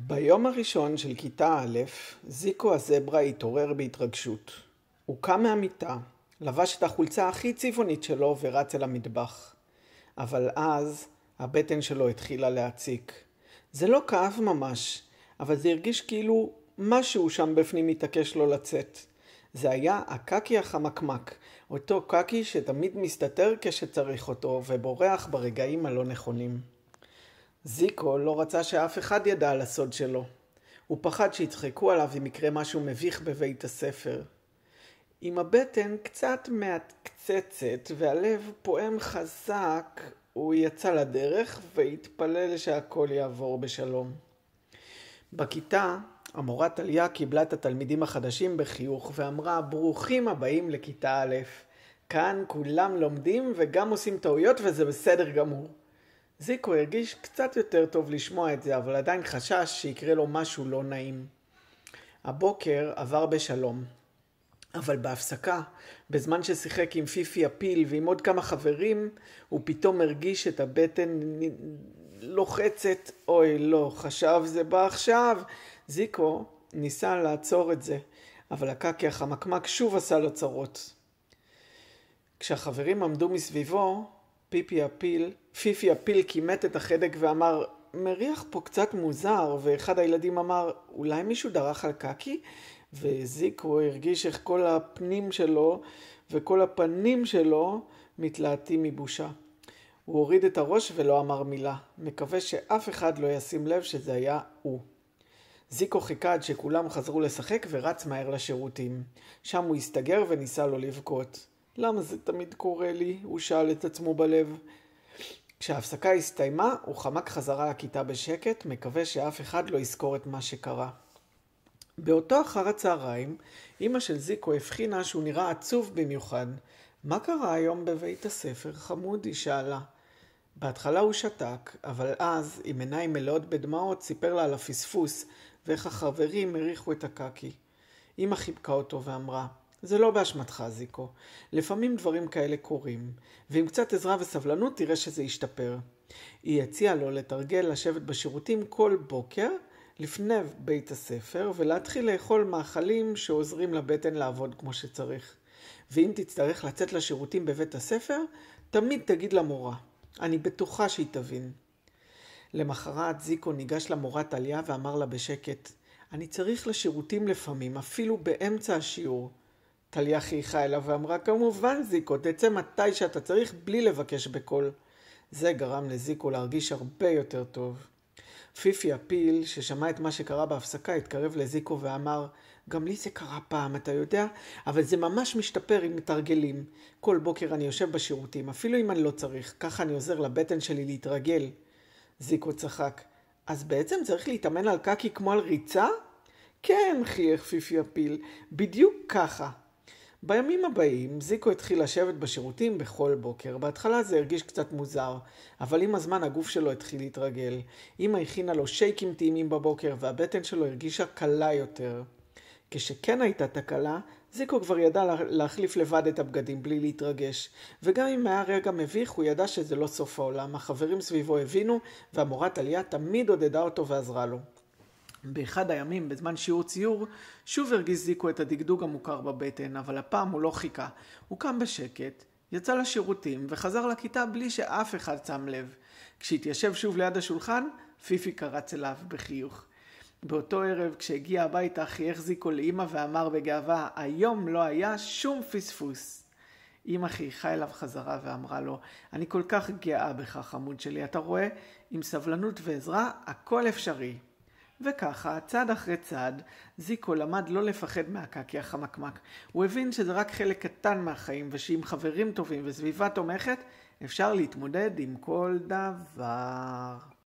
ביום הראשון של כיתה א', זיקו הזברה התעורר בהתרגשות. הוא קם מהמיטה, לבש את החולצה הכי צבעונית שלו ורץ אל המטבח. אבל אז הבטן שלו התחילה להציק. זה לא כאב ממש, אבל זה הרגיש כאילו משהו שם בפנים מתעקש לו לצאת. זה היה הקקי החמקמק, אותו קקי שתמיד מסתתר כשצריך אותו ובורח ברגעים הלא נכונים. זיקו לא רצה שאף אחד ידע על הסוד שלו. הוא פחד שיצחקו עליו אם יקרה משהו מביך בבית הספר. עם הבטן קצת מהקצצת והלב פועם חזק, הוא יצא לדרך והתפלל שהכל יעבור בשלום. בכיתה, המורה טליה קיבלה את התלמידים החדשים בחיוך ואמרה, ברוכים הבאים לכיתה א', כאן כולם לומדים וגם עושים טעויות וזה בסדר גמור. זיקו הרגיש קצת יותר טוב לשמוע את זה, אבל עדיין חשש שיקרה לו משהו לא נעים. הבוקר עבר בשלום. אבל בהפסקה, בזמן ששיחק עם פיפי הפיל ועם עוד כמה חברים, הוא פתאום הרגיש את הבטן לוחצת. אוי, לא, חשב זה בא עכשיו. זיקו ניסה לעצור את זה, אבל הקקי החמקמק שוב עשה לו צרות. כשהחברים עמדו מסביבו, פיפי אפיל, פיפי הפיל כימת את החדק ואמר, מריח פה קצת מוזר, ואחד הילדים אמר, אולי מישהו דרך על קקי? וזיקו הרגיש איך כל הפנים שלו וכל הפנים שלו מתלהטים מבושה. הוא הוריד את הראש ולא אמר מילה. מקווה שאף אחד לא ישים לב שזה היה הוא. זיקו חיכה עד שכולם חזרו לשחק ורץ מהר לשירותים. שם הוא הסתגר וניסה לא לבכות. למה זה תמיד קורה לי? הוא שאל את עצמו בלב. כשההפסקה הסתיימה, הוא חמק חזרה לכיתה בשקט, מקווה שאף אחד לא יזכור את מה שקרה. באותו אחר הצהריים, אמא של זיקו הבחינה שהוא נראה עצוב במיוחד. מה קרה היום בבית הספר, חמודי? שאלה. בהתחלה הוא שתק, אבל אז, עם עיניים מלאות בדמעות, סיפר לה על הפספוס ואיך החברים הריחו את הקקי. אמא חיבקה אותו ואמרה, זה לא באשמתך, זיקו. לפעמים דברים כאלה קורים, ועם קצת עזרה וסבלנות תראה שזה ישתפר. היא הציעה לו לתרגל לשבת בשירותים כל בוקר לפני בית הספר, ולהתחיל לאכול מאכלים שעוזרים לבטן לעבוד כמו שצריך. ואם תצטרך לצאת לשירותים בבית הספר, תמיד תגיד למורה. אני בטוחה שהיא תבין. למחרת זיקו ניגש למורה טליה ואמר לה בשקט, אני צריך לשירותים לפעמים, אפילו באמצע השיעור. טליה חייכה אליו ואמרה, כמובן זיקו, תצא מתי שאתה צריך בלי לבקש בקול. זה גרם לזיקו להרגיש הרבה יותר טוב. פיפי הפיל, ששמע את מה שקרה בהפסקה, התקרב לזיקו ואמר, גם לי זה קרה פעם, אתה יודע? אבל זה ממש משתפר עם מתרגלים. כל בוקר אני יושב בשירותים, אפילו אם אני לא צריך, ככה אני עוזר לבטן שלי להתרגל. זיקו צחק. אז בעצם צריך להתאמן על קקי כמו על ריצה? כן, חייך פיפי הפיל, בדיוק ככה. בימים הבאים זיקו התחיל לשבת בשירותים בכל בוקר. בהתחלה זה הרגיש קצת מוזר, אבל עם הזמן הגוף שלו התחיל להתרגל. אמא הכינה לו שייקים טעימים בבוקר והבטן שלו הרגישה קלה יותר. כשכן הייתה תקלה, זיקו כבר ידע להחליף לבד את הבגדים בלי להתרגש, וגם אם היה רגע מביך, הוא ידע שזה לא סוף העולם. החברים סביבו הבינו, והמורה טליה תמיד עודדה אותו ועזרה לו. באחד הימים, בזמן שיעור ציור, שוב הרגיש זיקו את הדגדוג המוכר בבטן, אבל הפעם הוא לא חיכה. הוא קם בשקט, יצא לשירותים וחזר לכיתה בלי שאף אחד שם לב. כשהתיישב שוב ליד השולחן, פיפי קרץ אליו בחיוך. באותו ערב, כשהגיע הביתה, חייך זיקו לאימא ואמר בגאווה, היום לא היה שום פספוס. אמא חייכה אליו חזרה ואמרה לו, אני כל כך גאה בך, חמוד שלי, אתה רואה? עם סבלנות ועזרה, הכל אפשרי. וככה, צעד אחרי צעד, זיקו למד לא לפחד מהקקי החמקמק. הוא הבין שזה רק חלק קטן מהחיים, ושעם חברים טובים וסביבה תומכת, אפשר להתמודד עם כל דבר.